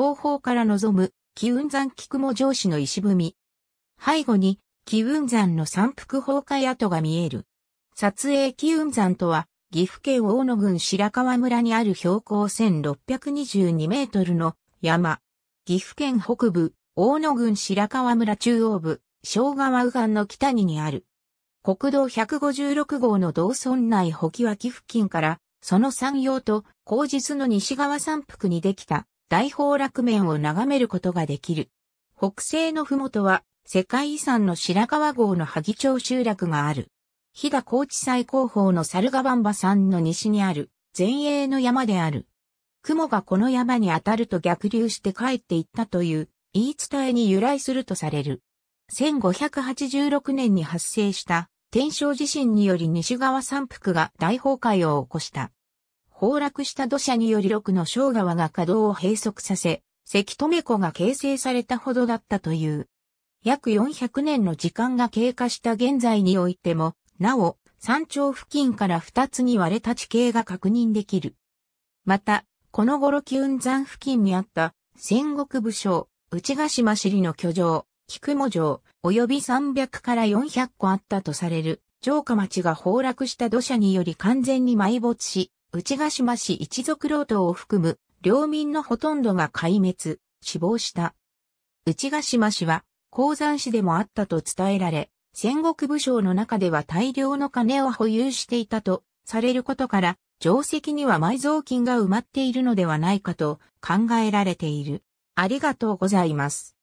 東方から望む、機雲山菊も上司の石踏み。背後に、機雲山の山腹崩壊跡が見える。撮影機雲山とは、岐阜県大野郡白川村にある標高1622メートルの山。岐阜県北部、大野郡白川村中央部、小川右岸の北ににある。国道156号の道村内保木脇付近から、その山陽と、後日の西側山腹にできた大崩落面を眺めることができる。北西のふもとは世界遺産の白川郷の萩町集落がある。飛騨高知最高峰の猿ガバンバ山の西にある前衛の山である。雲がこの山に当たると逆流して帰っていったという言い伝えに由来するとされる。1586年に発生した天正地震により西側山腹が大崩壊を起こした。崩落した土砂により6の小川が稼働を閉塞させ、関留湖が形成されたほどだったという。約400年の時間が経過した現在においても、なお、山頂付近から2つに割れた地形が確認できる。また、この頃機雲山付近にあった、戦国武将、内ヶ島尻の居城、菊母城、及び300から400個あったとされる、城下町が崩落した土砂により完全に埋没し、内ヶ島市一族労働を含む領民のほとんどが壊滅、死亡した。内ヶ島氏は鉱山市でもあったと伝えられ、戦国武将の中では大量の金を保有していたとされることから、定石には埋蔵金が埋まっているのではないかと考えられている。ありがとうございます。